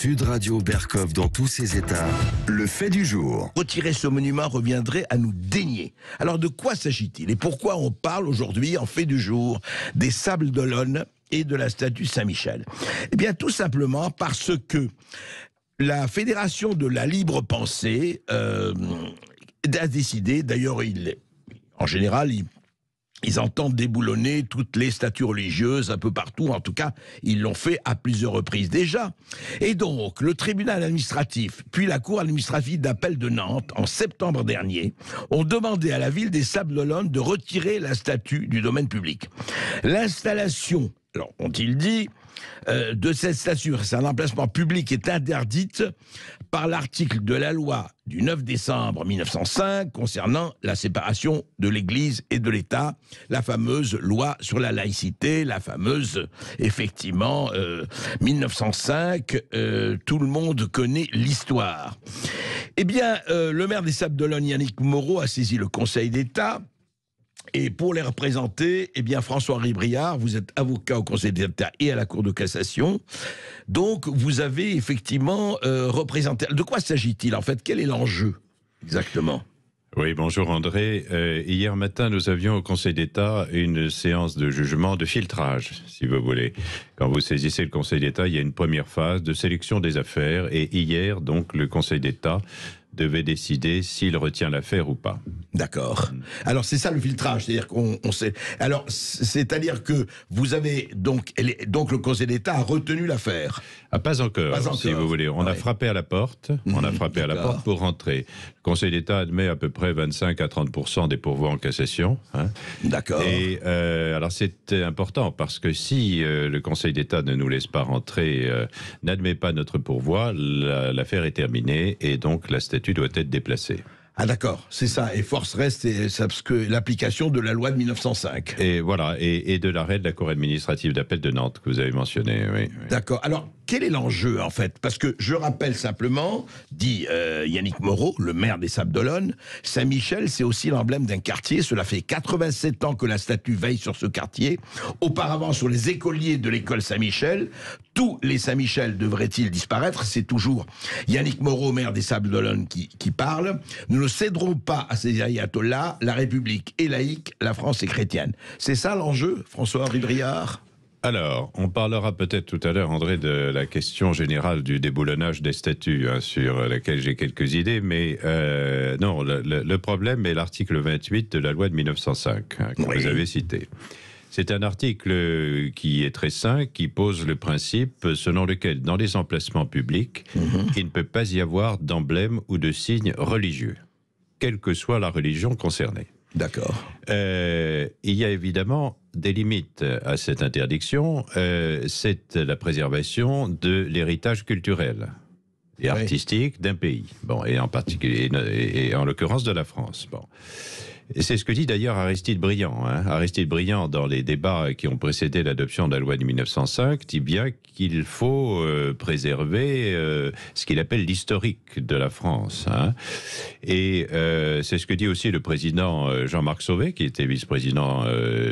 Sud Radio Berkov dans tous ses états. Le fait du jour. Retirer ce monument reviendrait à nous dénier. Alors de quoi s'agit-il et pourquoi on parle aujourd'hui en fait du jour des sables d'Olonne et de la statue Saint-Michel Eh bien tout simplement parce que la Fédération de la Libre Pensée euh, a décidé, d'ailleurs il en général, il ils entendent déboulonner toutes les statues religieuses un peu partout, en tout cas, ils l'ont fait à plusieurs reprises déjà. Et donc, le tribunal administratif, puis la cour administrative d'appel de Nantes, en septembre dernier, ont demandé à la ville des Sables-d'Olonne de retirer la statue du domaine public. L'installation, alors ont-ils dit, euh, de cette statue, c'est un emplacement public, est interdite par l'article de la loi du 9 décembre 1905 concernant la séparation de l'Église et de l'État, la fameuse loi sur la laïcité, la fameuse, effectivement, 1905, euh, euh, tout le monde connaît l'histoire. Eh bien, le maire des Sables d'Olonne, Yannick Moreau, a saisi le Conseil d'État et pour les représenter, eh bien, François-Henri vous êtes avocat au Conseil d'État et à la Cour de cassation. Donc, vous avez effectivement euh, représenté. De quoi s'agit-il en fait Quel est l'enjeu exactement oui, bonjour André. Euh, hier matin, nous avions au Conseil d'État une séance de jugement de filtrage, si vous voulez. Quand vous saisissez le Conseil d'État, il y a une première phase de sélection des affaires. Et hier, donc, le Conseil d'État devait décider s'il retient l'affaire ou pas. D'accord. Alors c'est ça le filtrage, c'est-à-dire qu'on sait. Alors c'est-à-dire que vous avez donc donc le Conseil d'État a retenu l'affaire. Ah, pas encore, si vous voulez. On a frappé à la porte. on a mhm. frappé à la porte pour rentrer. Conseil d'État admet à peu près 25 à 30 des pourvois en cassation. Hein. D'accord. Et euh, alors c'est euh, important parce que si euh, le Conseil d'État ne nous laisse pas rentrer, n'admet pas notre pourvoi, l'affaire est terminée et donc la statue doit être déplacée. Ah d'accord, c'est ça. Et force reste et, parce que l'application de la loi de 1905. Et voilà, et, de l'arrêt de la Cour administrative d'appel de Nantes que vous avez mentionné. oui. D'accord. Alors, quel est l'enjeu en fait Parce que je rappelle simplement, dit euh, Yannick Moreau, le maire des Sables d'Olonne, Saint-Michel, c'est aussi l'emblème d'un quartier. Cela fait 87 ans que la statue veille sur ce quartier. Auparavant, sur les écoliers de l'école Saint-Michel, tous les Saint-Michel devraient-ils disparaître C'est toujours Yannick Moreau, maire des Sables d'Olonne, qui, qui parle. Nous ne céderons pas à ces ayatollahs. La République est laïque, la France est chrétienne. C'est ça l'enjeu, François-Henri alors, on parlera peut-être tout à l'heure, André, de la question générale du déboulonnage des statuts, hein, sur laquelle j'ai quelques idées, mais euh, non, le, problème est l'article 28 de la loi de 1905, hein, que vous avez cité. C'est un article qui est très sain, qui pose le principe selon lequel, dans les emplacements publics, mhm. il ne peut pas y avoir d'emblème ou de signe religieux, quelle que soit la religion concernée. D'accord. Euh, il y a évidemment des limites à cette interdiction. Euh, c'est la préservation de l'héritage culturel et artistique d'un pays. Bon, et en particulier, en l'occurrence de la France. Bon c'est ce que dit d'ailleurs Aristide Briand. Hein. Aristide Briand, dans les débats qui ont précédé l'adoption de la loi de 1905, dit bien qu'il faut euh, préserver euh, ce qu'il appelle l'historique de la France. Hein. Et euh, c'est ce que dit aussi le président Jean-Marc Sauvé, qui était vice-président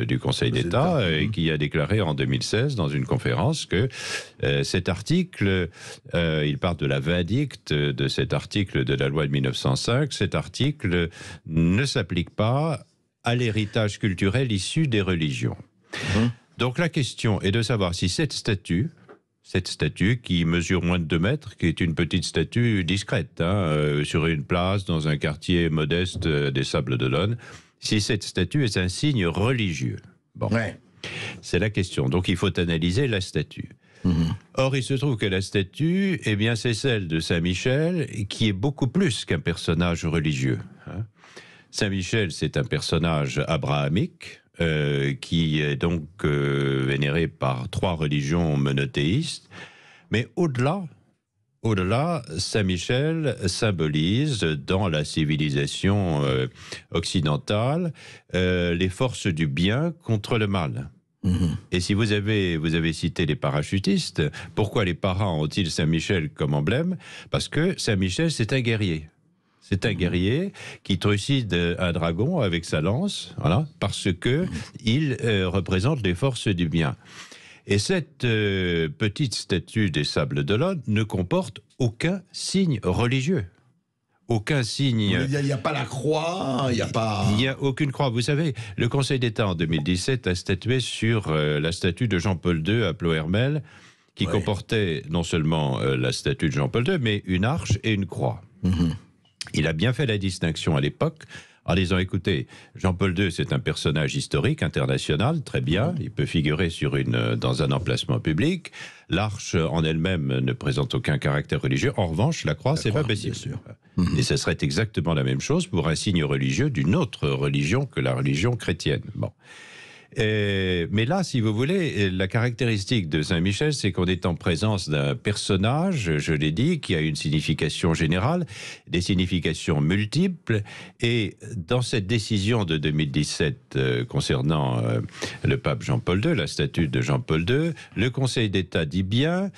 du Conseil d'État, et qui a déclaré en 2016, dans une conférence, que cet article, il part de la vindicte de cet article de la loi de 1905, cet article ne s'applique pas à l'héritage culturel issu des religions. Hum. Donc la question est de savoir si cette statue, cette statue qui mesure moins de 2 mètres, qui est une petite statue discrète, hein, euh, sur une place, dans un quartier modeste euh, des Sables d'Olonne, si cette statue est un signe religieux. Bon. C'est la question. Donc il faut analyser la statue. Or, il se trouve que la statue, eh bien, c'est celle de Saint Michel, qui est beaucoup plus qu'un personnage religieux. Saint-Michel, c'est un personnage abrahamique euh, qui est donc euh, vénéré par trois religions monothéistes. Mais au-delà, au-delà, Saint-Michel symbolise dans la civilisation euh, occidentale les forces du bien contre le mal. Mhm. Et si vous avez, vous avez cité les parachutistes, pourquoi les parents ont-ils Saint-Michel comme emblème Parce que Saint-Michel, c'est un guerrier. C'est un mhm. guerrier qui trucide euh, un dragon avec sa lance, voilà, parce que mhm. il euh, représente les forces du bien. Et cette euh, petite statue des sables de d'Olonne ne comporte aucun signe religieux. Aucun signe. Il n'y a, pas la croix, il n'y a pas. Il n'y a aucune croix. Vous savez, le Conseil d'État en 2017 a statué sur la statue de Jean-Paul II à Plohermel, qui comportait non seulement la statue de Jean-Paul II, mais une arche et une croix. Mhm. Il a bien fait la distinction à l'époque en disant écoutez, Jean-Paul II, c'est un personnage historique international, très bien, il peut figurer sur une, dans un emplacement public. L'arche en elle-même ne présente aucun caractère religieux. En revanche, la croix, c'est pas possible. Et ce serait exactement la même chose pour un signe religieux d'une autre religion que la religion chrétienne. Bon. Euh, mais là, si vous voulez, euh, la caractéristique de Saint-Michel, c'est qu'on est en présence d'un personnage, je l'ai dit, qui a une signification générale, des significations multiples. Et dans cette décision de 2017 euh, concernant le pape Jean-Paul II, la statue de Jean-Paul II, le Conseil d'État dit bien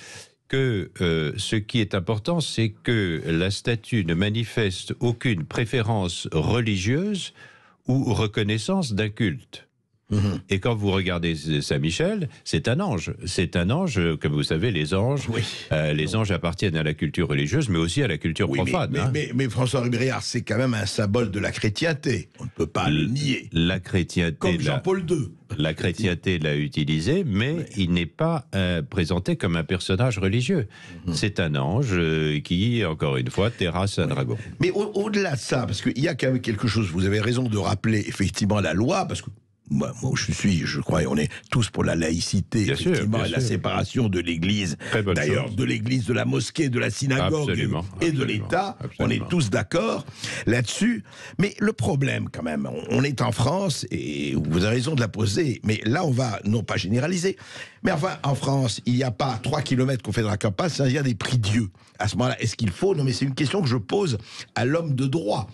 que ce qui est important, c'est que la statue ne manifeste aucune préférence religieuse ou reconnaissance d'un culte. Et quand vous regardez Saint Michel, c'est un ange. C'est un ange, euh, comme vous savez, les anges, euh, les anges appartiennent à la culture religieuse, mais aussi à la culture profane. Mais, hein. François Ribriard, c'est quand même un symbole de la chrétienté. On ne peut pas le, nier. La chrétienté. Comme Jean-Paul II. La chrétienté l'a utilisé, mais il n'est pas euh, présenté comme un personnage religieux. Mhm. C'est un ange qui, encore une fois, terrasse un dragon. Mais au-delà de ça, parce qu'il y a quand même quelque chose, vous avez raison de rappeler effectivement la loi, parce que moi, moi, je suis, je crois, on est tous pour la laïcité, et la séparation de l'Église, d'ailleurs, de l'Église, de la mosquée, de la synagogue et de l'État. On est tous d'accord là-dessus. Mais le problème, quand même, on est en France, et vous avez raison de la poser, mais là, on va, non pas généraliser, mais enfin, en France, il n'y a pas 3 km qu'on fait de la campagne, il y a des prix Dieu. À ce moment-là, est-ce qu'il faut Non, mais c'est une question que je pose à l'homme de droit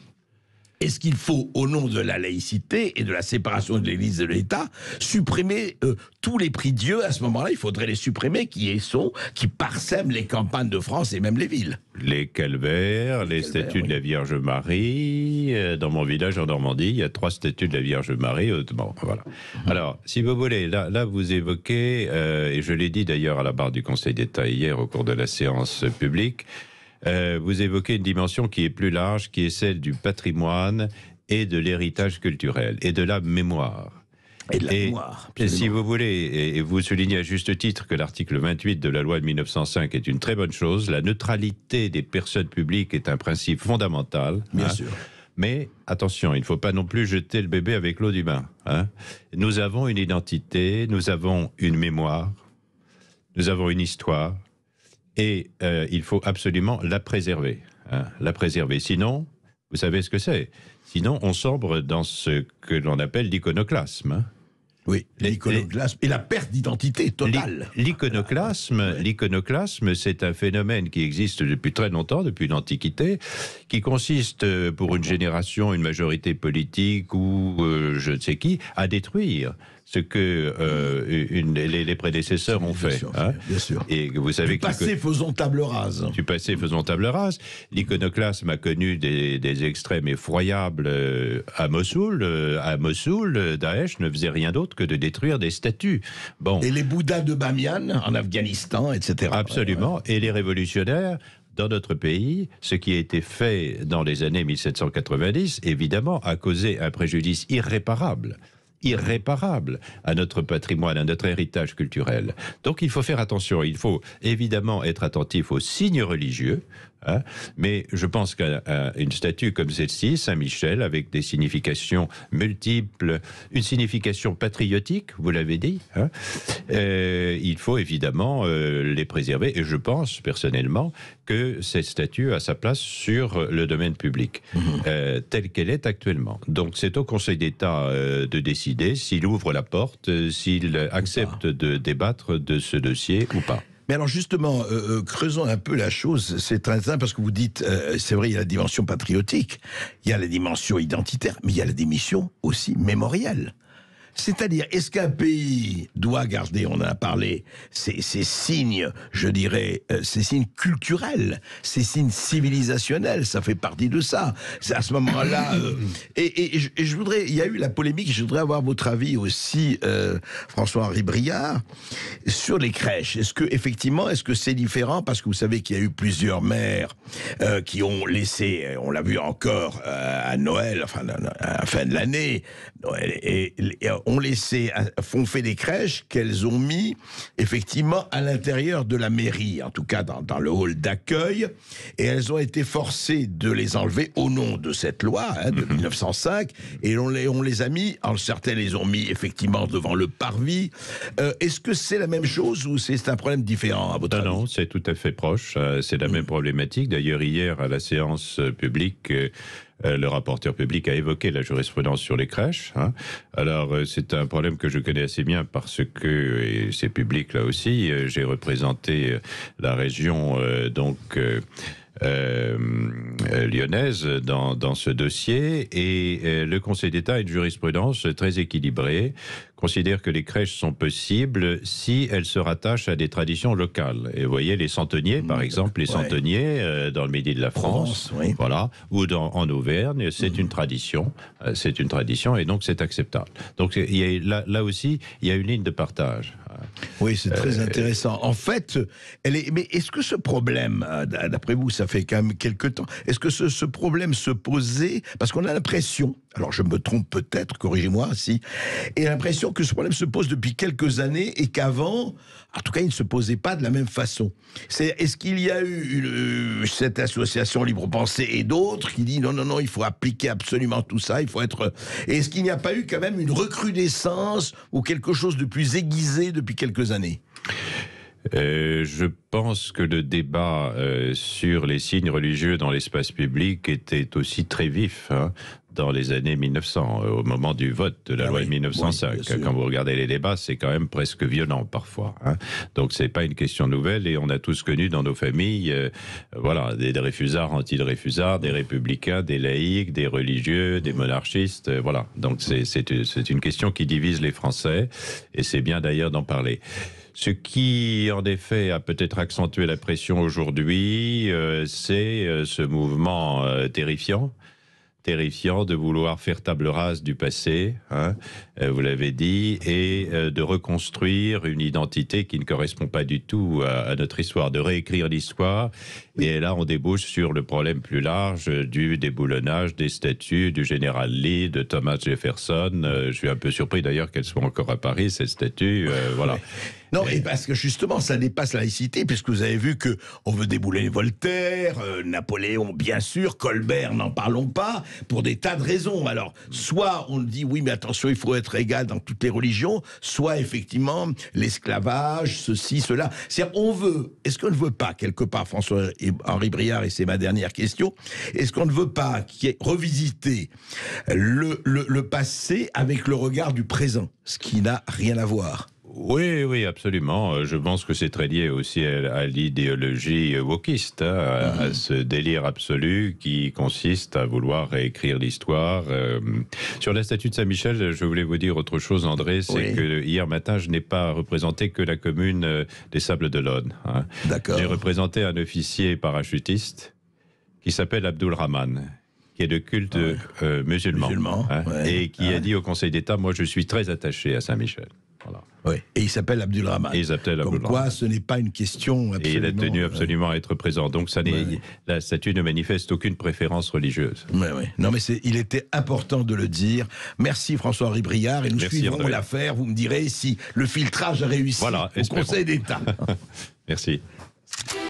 est-ce qu'il faut, au nom de la laïcité et de la séparation de l'Église et de l'État, supprimer euh, tous les prix Dieu À ce moment-là, il faudrait les supprimer qui sont, qui parsèment les campagnes de France et même les villes. Les calvaires, les, statues de la Vierge Marie. Euh, dans mon village en Normandie, il y a trois statues de la Vierge Marie. hautement. Euh, voilà. Alors, si vous voulez, là, vous évoquez, et je l'ai dit d'ailleurs à la barre du Conseil d'État hier au cours de la séance publique, euh, vous évoquez une dimension qui est plus large, qui est celle du patrimoine et de l'héritage culturel et de la mémoire. Et, de la mémoire, et si vous voulez, et vous soulignez à juste titre que l'article 28 de la loi de 1905 est une très bonne chose, la neutralité des personnes publiques est un principe fondamental. Bien hein. sûr. Mais attention, il ne faut pas non plus jeter le bébé avec l'eau du bain. Hein. Nous avons une identité, nous avons une mémoire, nous avons une histoire, et euh, il faut absolument la préserver. Hein, la préserver. Sinon, vous savez ce que c'est. Sinon, on sombre dans ce que l'on appelle l'iconoclasme. Hein. Oui, l'iconoclasme et la perte d'identité totale. L'iconoclasme, c'est un phénomène qui existe depuis très longtemps, depuis l'Antiquité, qui consiste euh, pour une génération, une majorité politique ou euh, je ne sais qui, à détruire ce que euh, les, prédécesseurs ont fait. Sûr, hein. Et vous savez du que passé faisons table rase. passé faisons table rase. L'iconoclasme a connu des, extrêmes effroyables euh, à Mossoul. Euh, à Mossoul, Daesh ne faisait rien d'autre que de détruire des statues. Bon. Et les Bouddhas de Bamiyan en Afghanistan, etc. Absolument. Et les révolutionnaires dans notre pays, ce qui a été fait dans les années 1790, évidemment, a causé un préjudice irréparable irréparable à notre patrimoine, à notre héritage culturel. Donc il faut faire attention. Il faut évidemment être attentif aux signes religieux Hein. Mais je pense qu'une statue comme celle-ci, Saint-Michel, avec des significations multiples, une signification patriotique, vous l'avez dit, hein. euh, il faut évidemment euh, les préserver. Et je pense personnellement que cette statue a sa place sur le domaine public, mmh. euh, telle qu'elle est actuellement. Donc c'est au Conseil d'État de décider s'il ouvre la porte, s'il accepte de débattre de ce dossier ou pas. Mais alors justement, euh, euh, creusons un peu la chose. C'est très simple parce que vous dites, euh, c'est vrai, il y a la dimension patriotique, il y a la dimension identitaire, mais il y a la dimension aussi mémorielle. C'est-à-dire, est-ce qu'un pays doit garder, on en a parlé, ces, signes, je dirais, ces euh, signes culturels, ces signes civilisationnels, ça fait partie de ça. C'est à ce moment-là. Euh, et, je, voudrais, il y a eu la polémique, je voudrais avoir votre avis aussi, euh, François-Henri Briard, sur les crèches. Est-ce que, effectivement, est-ce que c'est différent Parce que vous savez qu'il y a eu plusieurs maires qui ont laissé, on l'a vu encore à Noël, enfin, à la fin de l'année, Noël et, ont laissé, euh, fait des crèches qu'elles ont mis effectivement à l'intérieur de la mairie, en tout cas dans, le hall d'accueil, et elles ont été forcées de les enlever au nom de cette loi hein, de 1905, mhm. et on les, a mis, en certains les ont mis effectivement devant le parvis. Euh, est-ce que c'est la même chose ou c'est un problème différent à votre ah avis Non, c'est tout à fait proche, euh, c'est la mm. même problématique. D'ailleurs, hier à la séance publique, euh, le rapporteur public a évoqué la jurisprudence sur les crèches. Hein. Alors, euh, c'est un problème que je connais assez bien parce que, et c'est public là aussi, euh, j'ai représenté la région, donc... lyonnaise dans, ce dossier et le Conseil d'État a une jurisprudence très équilibrée considère que les crèches sont possibles si elles se rattachent à des traditions locales. Et vous voyez, les centeniers, par hmm, exemple, les centeniers euh, dans le midi de la France, voilà, ou dans, en Auvergne, c'est hmm. une tradition, euh, c'est une tradition, et donc c'est acceptable. Donc là, là, aussi, il y a une ligne de partage. Oui, c'est euh, très intéressant. En fait, elle est, mais est-ce que ce problème, d'après vous, ça fait quand même quelques temps, est-ce que ce, ce problème se posait, parce qu'on a l'impression, alors je me trompe peut-être, corrigez-moi si, et l'impression que ce problème se pose depuis quelques années et qu'avant, en tout cas, il ne se posait pas de la même façon. est-ce qu'il y a eu euh, cette association Libre Pensée et d'autres qui dit non non non, il faut appliquer absolument tout ça, il faut être. Euh, est-ce qu'il n'y a pas eu quand même une recrudescence ou quelque chose de plus aiguisé depuis quelques années? Euh, je pense que le débat sur les signes religieux dans l'espace public était aussi très vif. Hein dans les années 1900, euh, au moment du vote de la ah loi de 1905. quand vous regardez les débats, c'est quand même presque violent parfois. Hein. Donc c'est pas une question nouvelle et on a tous connu dans nos familles, euh, voilà, des réfusards, anti-réfusards, des républicains, des laïcs, des religieux, des monarchistes, euh, voilà. Donc c'est une question qui divise les Français et c'est bien d'ailleurs d'en parler. Ce qui, en effet, a peut-être accentué la pression aujourd'hui, c'est ce mouvement terrifiant terrifiant de vouloir faire table rase du passé, hein, euh, vous l'avez dit, et euh, de reconstruire une identité qui ne correspond pas du tout à, notre histoire, de réécrire l'histoire. Et là, on débouche sur le problème plus large du déboulonnage des statues du général Lee, de Thomas Jefferson. Euh, je suis un peu surpris d'ailleurs qu'elles soient encore à Paris, ces statues. voilà. Non, parce que justement, ça dépasse la laïcité, puisque vous avez vu que on veut débouler Voltaire, euh, Napoléon, bien sûr, Colbert, n'en parlons pas, pour des tas de raisons. Alors, soit on dit oui, mais attention, il faut être égal dans toutes les religions, soit effectivement l'esclavage, ceci, cela. cest on veut, est-ce qu'on ne veut pas, quelque part, François et Henri Briard, et c'est ma dernière question, est-ce qu'on ne veut pas qui revisiter le passé avec le regard du présent, ce qui n'a rien à voir oui, oui, absolument. Euh, je pense que c'est très lié aussi à, l'idéologie wokiste, hein, à mhm. ce délire absolu qui consiste à vouloir réécrire l'histoire. Euh, sur la statue de Saint-Michel, je voulais vous dire autre chose, André, c'est que hier matin, je n'ai pas représenté que la commune euh, des Sables de Hein. D'accord. J'ai représenté un officier parachutiste qui s'appelle Abdul Rahman qui est de culte musulman, hein, et qui a dit au Conseil d'État, moi je suis très attaché à Saint-Michel. Oui. Et il s'appelle Abdulrahman. Et il s'appelle Comme quoi, ce n'est pas une question absolument... Et il a tenu euh, absolument à être présent. Donc, ça la statue ne manifeste aucune préférence religieuse. Oui, oui. Non, mais il était important de le dire. Merci François-Henri Briard. Et nous suivrons l'affaire. Vous me direz si le filtrage a réussi voilà, au Conseil d'État. Merci.